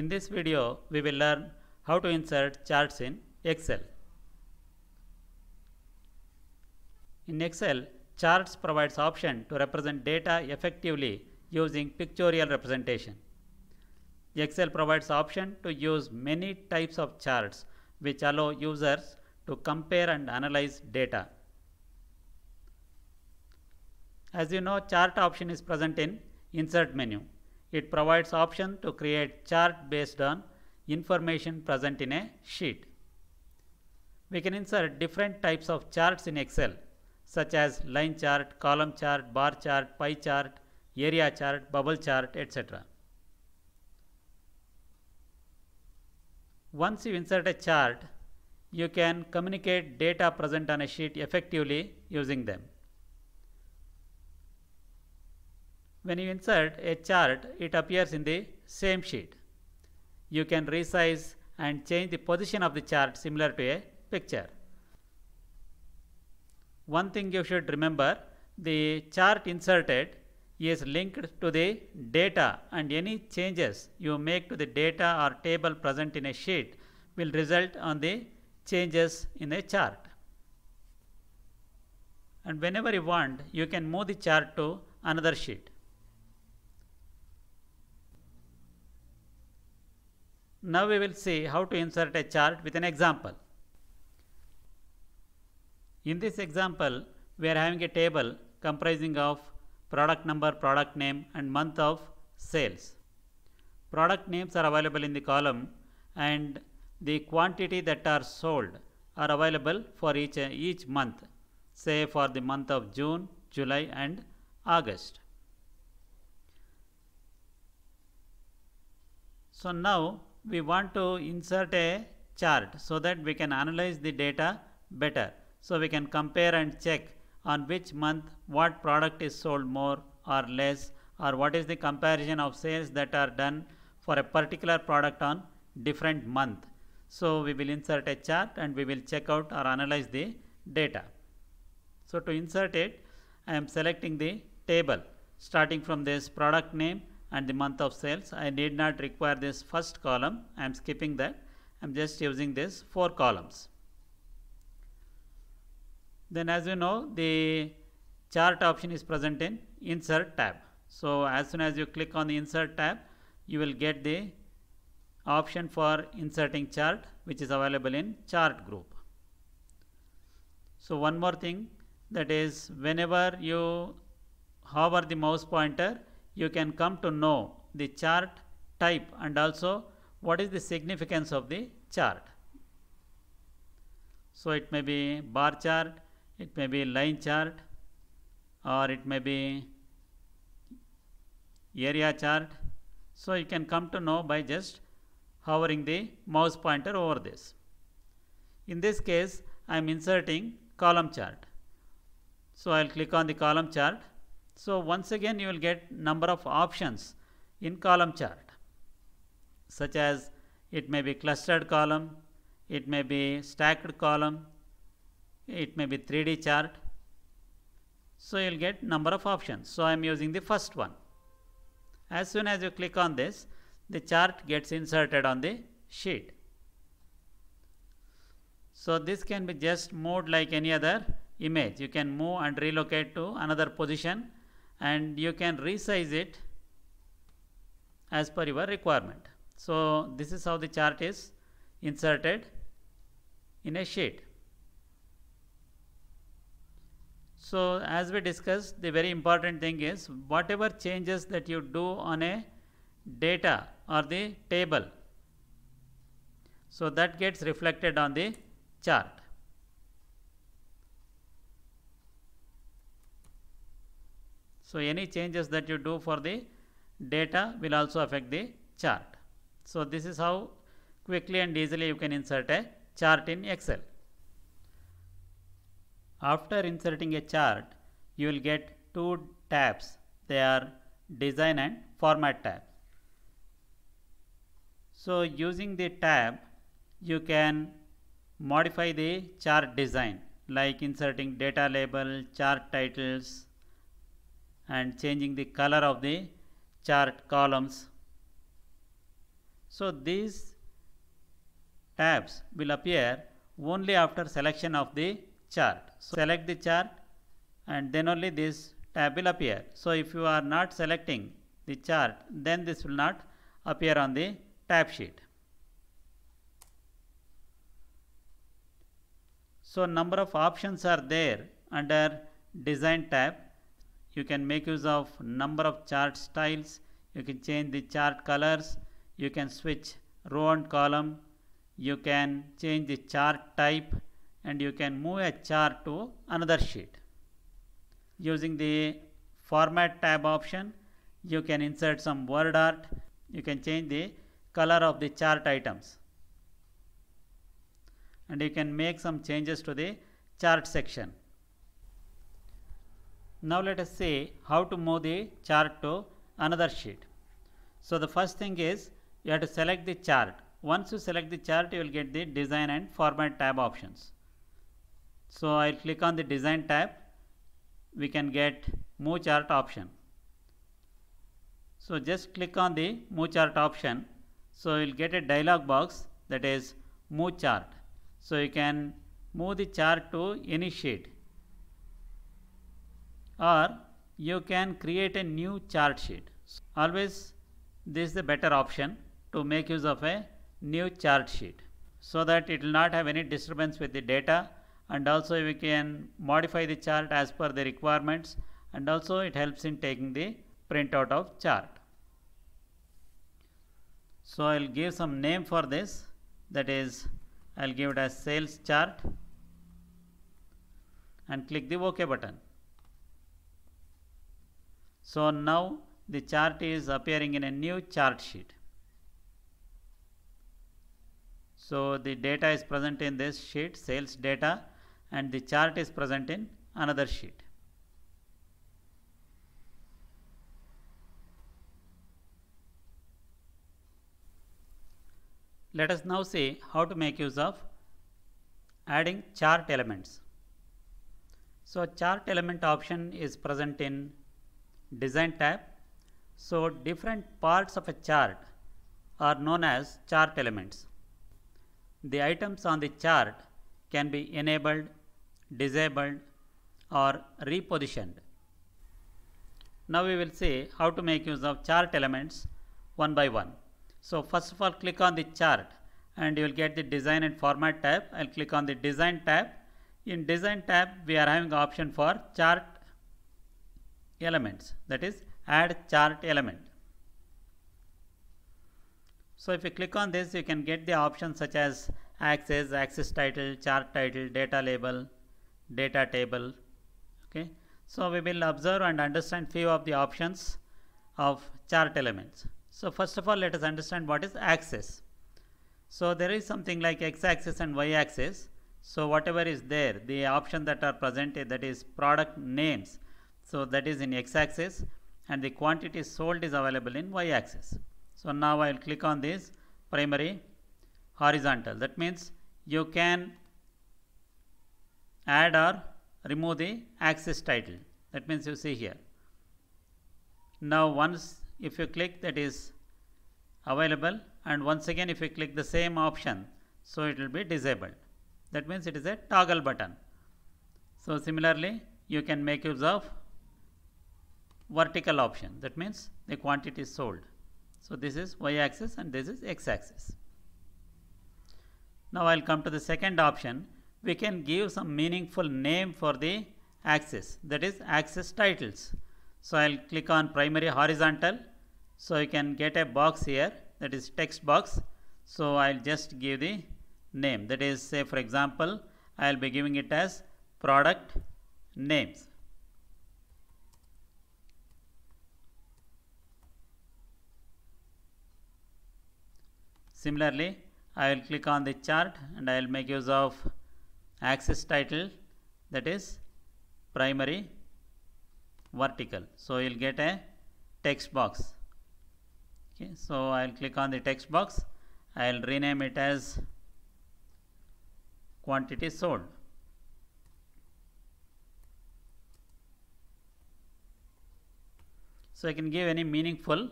In this video, we will learn how to insert charts in Excel. In Excel, charts provides option to represent data effectively using pictorial representation. Excel provides option to use many types of charts which allow users to compare and analyze data. As you know, chart option is present in insert menu. It provides option to create chart based on information present in a sheet. We can insert different types of charts in Excel such as line chart, column chart, bar chart, pie chart, area chart, bubble chart, etc. Once you insert a chart, you can communicate data present on a sheet effectively using them. When you insert a chart, it appears in the same sheet. You can resize and change the position of the chart similar to a picture. One thing you should remember, the chart inserted is linked to the data and any changes you make to the data or table present in a sheet will result on the changes in a chart. And whenever you want, you can move the chart to another sheet. Now we will see how to insert a chart with an example. In this example, we are having a table comprising of product number, product name and month of sales. Product names are available in the column and the quantity that are sold are available for each, each month, say for the month of June, July and August. So now we want to insert a chart so that we can analyze the data better. So we can compare and check on which month what product is sold more or less or what is the comparison of sales that are done for a particular product on different month. So we will insert a chart and we will check out or analyze the data. So to insert it, I am selecting the table starting from this product name and the month of sales. I need not require this first column. I am skipping that. I am just using this four columns. Then as you know, the chart option is present in insert tab. So as soon as you click on the insert tab, you will get the option for inserting chart which is available in chart group. So one more thing that is whenever you hover the mouse pointer you can come to know the chart type and also what is the significance of the chart. So it may be bar chart, it may be line chart or it may be area chart. So you can come to know by just hovering the mouse pointer over this. In this case I am inserting column chart. So I will click on the column chart so, once again you will get number of options in column chart such as it may be clustered column, it may be stacked column, it may be 3D chart. So, you will get number of options. So, I am using the first one. As soon as you click on this, the chart gets inserted on the sheet. So, this can be just moved like any other image. You can move and relocate to another position and you can resize it as per your requirement. So, this is how the chart is inserted in a sheet. So, as we discussed the very important thing is whatever changes that you do on a data or the table. So, that gets reflected on the chart. So, any changes that you do for the data will also affect the chart. So, this is how quickly and easily you can insert a chart in Excel. After inserting a chart, you will get two tabs. They are design and format tab. So using the tab, you can modify the chart design like inserting data label, chart titles, and changing the color of the chart columns. So these tabs will appear only after selection of the chart. So select the chart and then only this tab will appear. So if you are not selecting the chart then this will not appear on the tab sheet. So number of options are there under design tab you can make use of number of chart styles you can change the chart colors you can switch row and column you can change the chart type and you can move a chart to another sheet using the format tab option you can insert some word art you can change the color of the chart items and you can make some changes to the chart section now let us see how to move the chart to another sheet. So the first thing is you have to select the chart. Once you select the chart you will get the design and format tab options. So I will click on the design tab. We can get move chart option. So just click on the move chart option. So you will get a dialog box that is move chart. So you can move the chart to any sheet or you can create a new chart sheet. Always this is the better option to make use of a new chart sheet so that it will not have any disturbance with the data and also we can modify the chart as per the requirements and also it helps in taking the printout of chart. So I will give some name for this that is I will give it as sales chart and click the OK button. So now the chart is appearing in a new chart sheet. So the data is present in this sheet, sales data, and the chart is present in another sheet. Let us now see how to make use of adding chart elements. So chart element option is present in design tab. So different parts of a chart are known as chart elements. The items on the chart can be enabled, disabled or repositioned. Now we will see how to make use of chart elements one by one. So first of all click on the chart and you will get the design and format tab. I'll click on the design tab. In design tab we are having option for chart elements that is add chart element. So if you click on this you can get the options such as axis, axis title, chart title, data label, data table. Okay. So we will observe and understand few of the options of chart elements. So first of all let us understand what is axis. So there is something like x-axis and y-axis. So whatever is there, the option that are presented that is product names so that is in x-axis and the quantity sold is available in y-axis. So now I will click on this primary horizontal. That means you can add or remove the axis title. That means you see here. Now once if you click that is available and once again if you click the same option so it will be disabled. That means it is a toggle button. So similarly you can make use of vertical option that means the quantity sold. So, this is y axis and this is x axis. Now, I will come to the second option we can give some meaningful name for the axis that is axis titles. So, I will click on primary horizontal. So, you can get a box here that is text box. So, I will just give the name that is say for example, I will be giving it as product names Similarly, I will click on the chart and I will make use of axis title that is primary vertical. So, you will get a text box. Okay, so, I will click on the text box. I will rename it as quantity sold. So, I can give any meaningful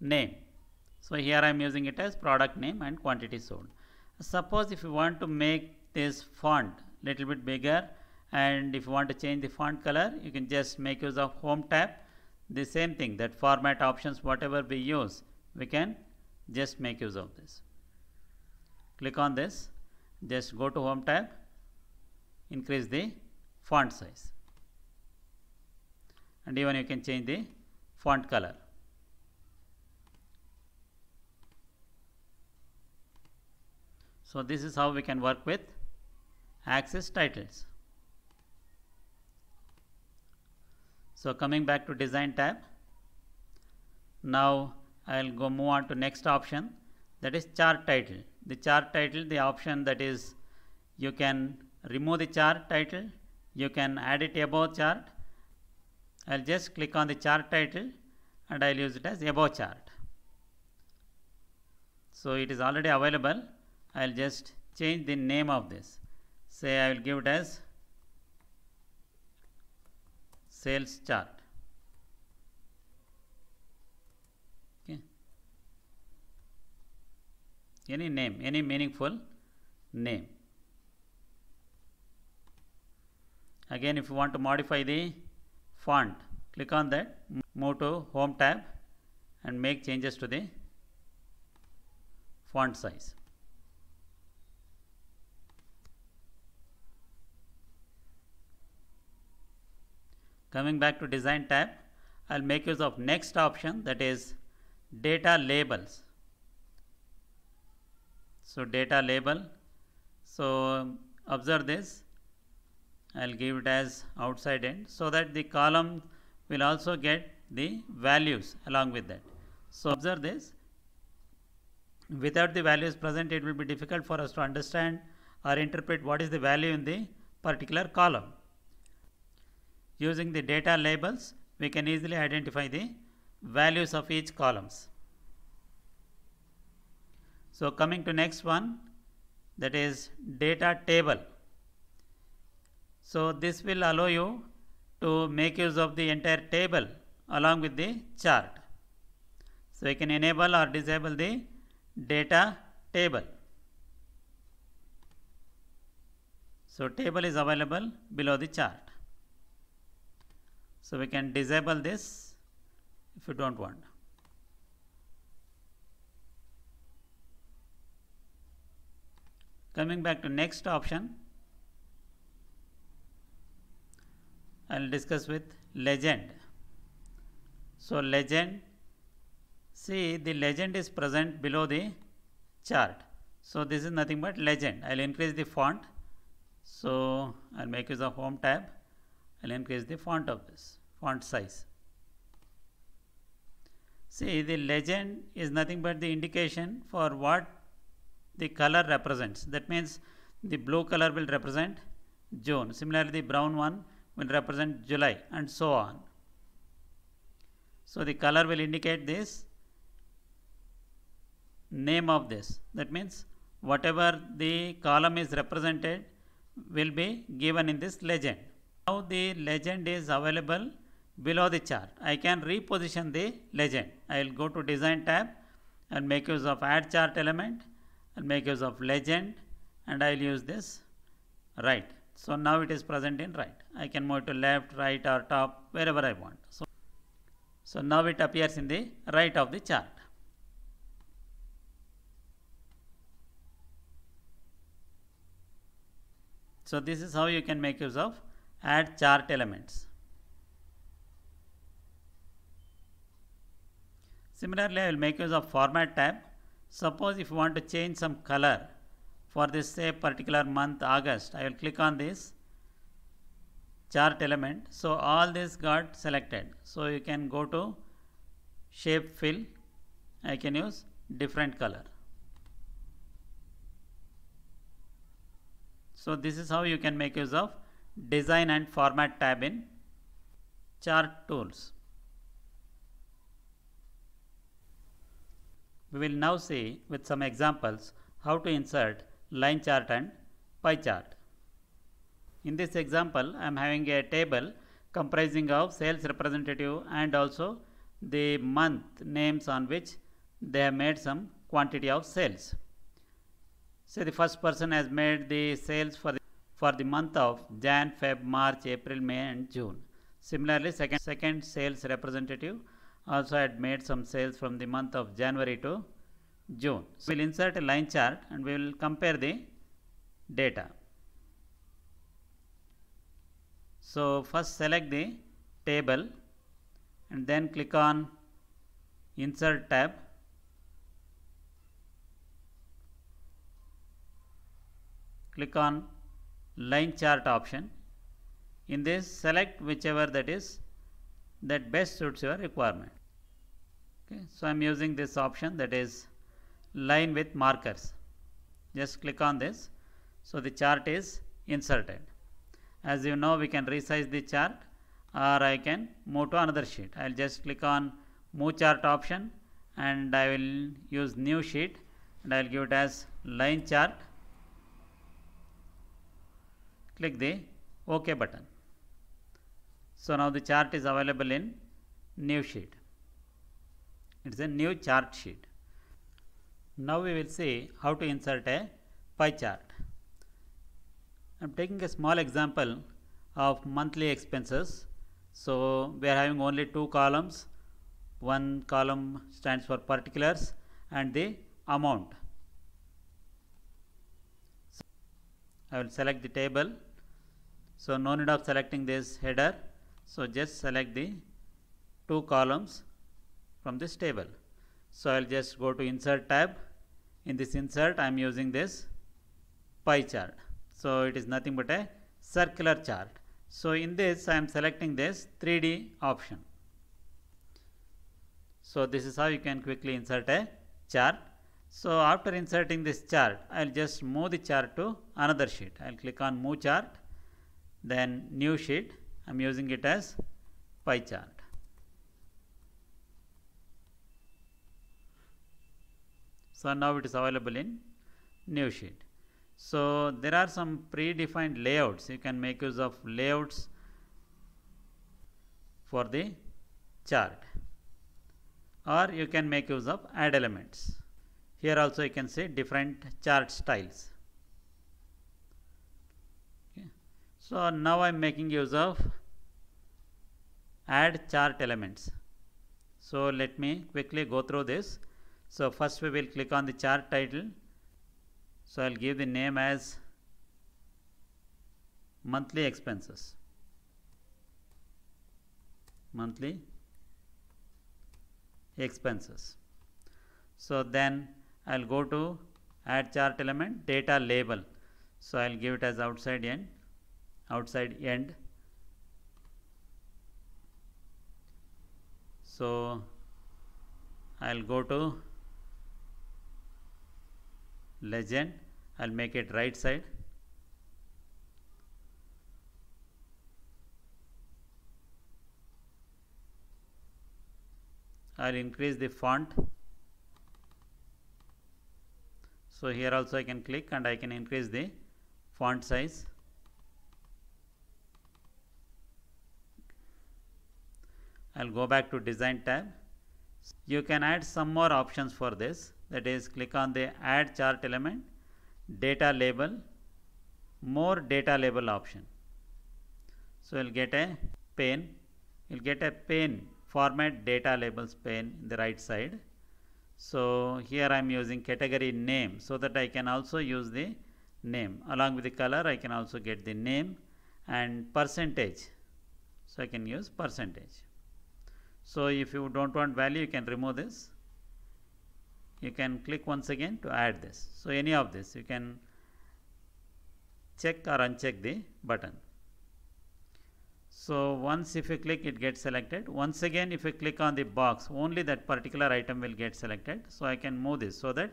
name. So here I am using it as product name and quantity sold. Suppose if you want to make this font little bit bigger and if you want to change the font color, you can just make use of home tab. The same thing that format options whatever we use, we can just make use of this. Click on this, just go to home tab, increase the font size and even you can change the font color. So, this is how we can work with axis titles. So, coming back to design tab, now I will go move on to next option that is chart title. The chart title, the option that is you can remove the chart title, you can add it above chart. I'll just click on the chart title and I'll use it as above chart. So it is already available. I will just change the name of this say I will give it as sales chart okay. any name any meaningful name again if you want to modify the font click on that move to home tab and make changes to the font size Coming back to design tab, I'll make use of next option that is data labels. So data label. So observe this. I'll give it as outside end so that the column will also get the values along with that. So observe this. Without the values present, it will be difficult for us to understand or interpret what is the value in the particular column. Using the data labels, we can easily identify the values of each columns. So coming to next one, that is data table. So this will allow you to make use of the entire table along with the chart. So you can enable or disable the data table. So table is available below the chart. So we can disable this if you don't want. Coming back to next option, I will discuss with legend. So legend, see the legend is present below the chart. So this is nothing but legend. I will increase the font. So I will make use of home tab lmk is the font of this font size see the legend is nothing but the indication for what the color represents that means the blue color will represent June similarly the brown one will represent July and so on so the color will indicate this name of this that means whatever the column is represented will be given in this legend now the legend is available below the chart. I can reposition the legend. I will go to design tab and make use of add chart element and make use of legend and I will use this right. So now it is present in right. I can move to left, right or top wherever I want. So, so now it appears in the right of the chart. So this is how you can make use of add chart elements. Similarly, I will make use of format tab. Suppose if you want to change some color for this say particular month August, I will click on this chart element. So all this got selected. So you can go to shape fill. I can use different color. So this is how you can make use of Design and Format tab in Chart Tools. We will now see with some examples how to insert line chart and pie chart. In this example, I am having a table comprising of sales representative and also the month names on which they have made some quantity of sales. So the first person has made the sales for the for the month of Jan, Feb, March, April, May and June. Similarly, second, second sales representative also had made some sales from the month of January to June. So, we will insert a line chart and we will compare the data. So, first select the table and then click on insert tab click on line chart option. In this select whichever that is that best suits your requirement. Okay. So, I am using this option that is line with markers. Just click on this. So, the chart is inserted. As you know we can resize the chart or I can move to another sheet. I will just click on move chart option and I will use new sheet and I will give it as line chart click the OK button. So now the chart is available in new sheet. It is a new chart sheet. Now we will see how to insert a pie chart. I am taking a small example of monthly expenses. So we are having only two columns. One column stands for particulars and the amount. So I will select the table so no need of selecting this header. So just select the two columns from this table. So I'll just go to insert tab. In this insert I'm using this pie chart. So it is nothing but a circular chart. So in this I am selecting this 3D option. So this is how you can quickly insert a chart. So after inserting this chart, I'll just move the chart to another sheet. I'll click on move chart then new sheet, I am using it as pie chart. So now it is available in new sheet. So there are some predefined layouts. You can make use of layouts for the chart or you can make use of add elements. Here also you can see different chart styles. So now I am making use of add chart elements. So let me quickly go through this. So first we will click on the chart title. So I will give the name as monthly expenses. Monthly expenses. So then I will go to add chart element data label. So I will give it as outside end outside end so I'll go to legend I'll make it right side I'll increase the font so here also I can click and I can increase the font size I'll go back to design tab. You can add some more options for this. That is click on the add chart element, data label, more data label option. So you'll get a pane. You'll get a pane format data labels pane in the right side. So here I'm using category name so that I can also use the name along with the color I can also get the name and percentage so I can use percentage so, if you do not want value you can remove this, you can click once again to add this. So, any of this you can check or uncheck the button. So, once if you click it gets selected, once again if you click on the box only that particular item will get selected. So, I can move this so that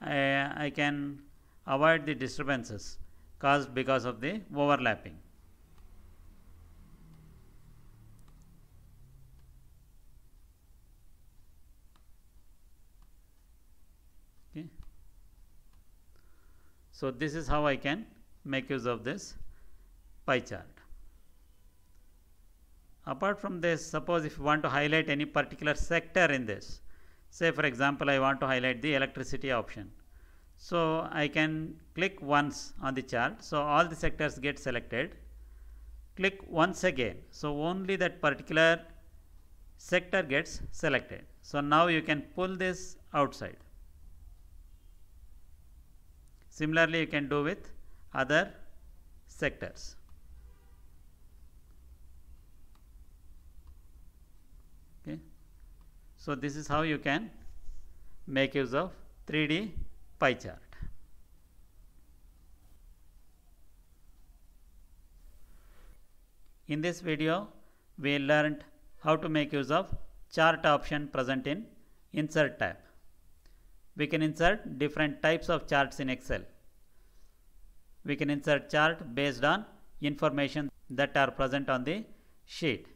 I, uh, I can avoid the disturbances caused because of the overlapping. So this is how I can make use of this pie chart. Apart from this, suppose if you want to highlight any particular sector in this, say for example I want to highlight the electricity option. So I can click once on the chart, so all the sectors get selected. Click once again, so only that particular sector gets selected. So now you can pull this outside. Similarly, you can do with other sectors. Okay. So, this is how you can make use of 3D pie chart. In this video, we learned how to make use of chart option present in insert tab we can insert different types of charts in Excel. We can insert chart based on information that are present on the sheet.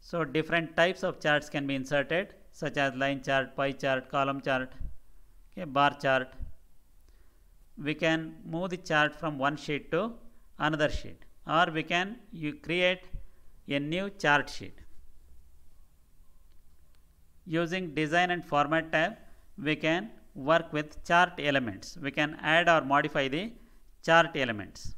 So different types of charts can be inserted such as line chart, pie chart, column chart, okay, bar chart. We can move the chart from one sheet to another sheet or we can you create a new chart sheet. Using design and format tab we can work with chart elements. We can add or modify the chart elements.